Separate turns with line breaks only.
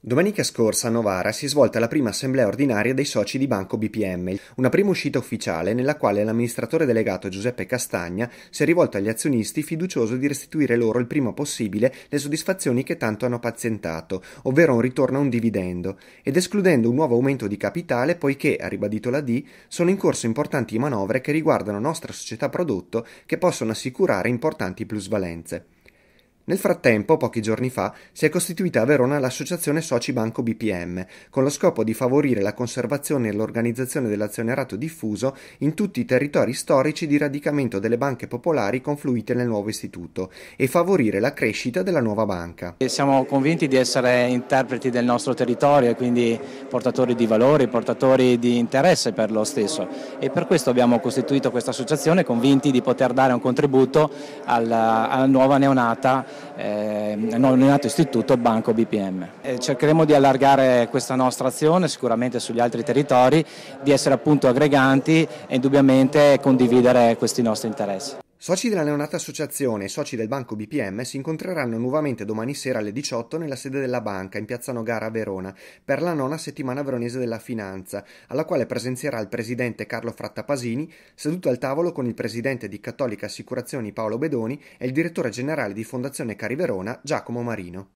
Domenica scorsa a Novara si è svolta la prima assemblea ordinaria dei soci di Banco BPM, una prima uscita ufficiale nella quale l'amministratore delegato Giuseppe Castagna si è rivolto agli azionisti fiducioso di restituire loro il prima possibile le soddisfazioni che tanto hanno pazientato, ovvero un ritorno a un dividendo, ed escludendo un nuovo aumento di capitale poiché, ha ribadito la D, sono in corso importanti manovre che riguardano nostra società prodotto che possono assicurare importanti plusvalenze. Nel frattempo, pochi giorni fa, si è costituita a Verona l'associazione Soci Banco BPM, con lo scopo di favorire la conservazione e l'organizzazione dell'azionerato diffuso in tutti i territori storici di radicamento delle banche popolari confluite nel nuovo istituto e favorire la crescita della nuova banca.
Siamo convinti di essere interpreti del nostro territorio e quindi portatori di valori, portatori di interesse per lo stesso e per questo abbiamo costituito questa associazione convinti di poter dare un contributo alla, alla nuova neonata eh, nominato istituto Banco BPM. Eh, cercheremo di allargare questa nostra azione sicuramente sugli altri territori, di essere appunto aggreganti e indubbiamente condividere questi nostri interessi. Soci della neonata
associazione e soci del banco BPM si incontreranno nuovamente domani sera alle 18 nella sede della banca in piazza Nogara a Verona per la nona settimana veronese della finanza, alla quale presenzierà il presidente Carlo Frattapasini, seduto al tavolo con il presidente di Cattolica Assicurazioni Paolo Bedoni e il direttore generale di Fondazione Cari Verona Giacomo Marino.